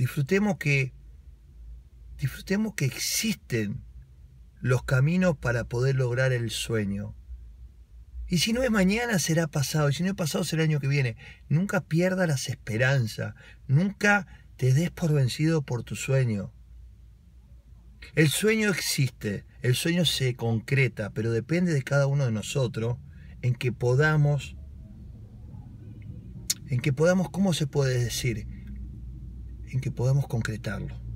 Disfrutemos que, disfrutemos que existen los caminos para poder lograr el sueño. Y si no es mañana, será pasado. Y si no es pasado, será el año que viene. Nunca pierdas las esperanzas. Nunca te des por vencido por tu sueño. El sueño existe. El sueño se concreta. Pero depende de cada uno de nosotros en que podamos. En que podamos, ¿cómo se puede decir? en que podamos concretarlo.